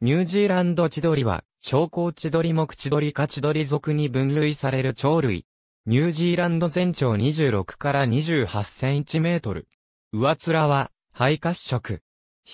ニュージーランド千鳥は、超高千鳥も口鳥か地鳥族に分類される鳥類。ニュージーランド全長26から28センチメートル。上面は、肺褐色。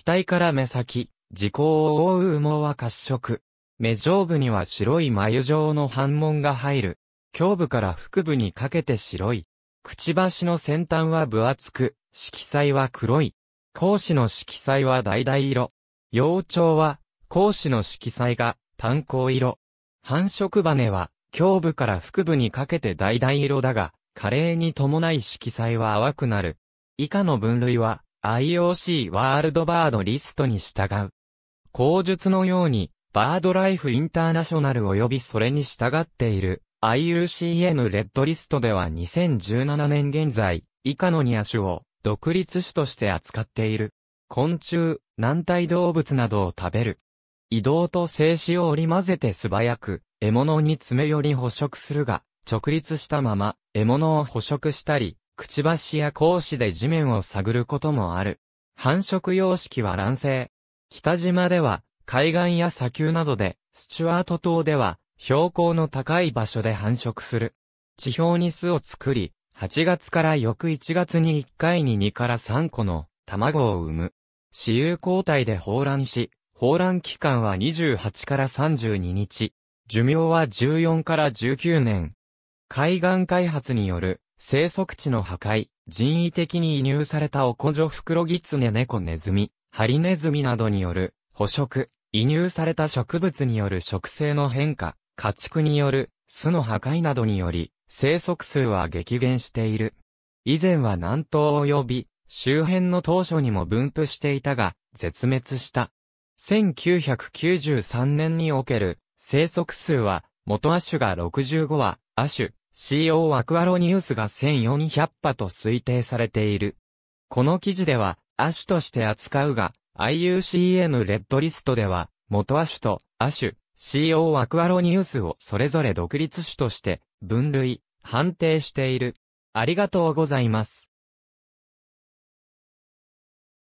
額から目先、時効を覆う羽毛は褐色。目上部には白い眉状の反紋が入る。胸部から腹部にかけて白い。くちばしの先端は分厚く、色彩は黒い。講子の色彩は橙色。幼鳥は、講師の色彩が炭行色。繁殖羽は、胸部から腹部にかけて橙色だが、加齢に伴い色彩は淡くなる。以下の分類は、IOC ワールドバードリストに従う。口述のように、バードライフインターナショナル及びそれに従っている IUCN レッドリストでは2017年現在、以下のア種を独立種として扱っている。昆虫、軟体動物などを食べる。移動と静止を織り混ぜて素早く、獲物に詰め寄り捕食するが、直立したまま、獲物を捕食したり、くちばしや格子で地面を探ることもある。繁殖様式は卵生。北島では、海岸や砂丘などで、スチュアート島では、標高の高い場所で繁殖する。地表に巣を作り、8月から翌1月に1回に2から3個の卵を産む。雌有交代で放卵し、放卵期間は28から32日。寿命は14から19年。海岸開発による生息地の破壊、人為的に移入されたオコジョフクロギツネネコネズミ、ハリネズミなどによる捕食、移入された植物による植生の変化、家畜による巣の破壊などにより、生息数は激減している。以前は南東及び周辺の当初にも分布していたが、絶滅した。1993年における生息数は、元亜種が65羽、亜種、CO アクアロニウスが1400羽と推定されている。この記事では、亜種として扱うが、IUCN レッドリストでは、元亜種と亜種、CO アクアロニウスをそれぞれ独立種として、分類、判定している。ありがとうございます。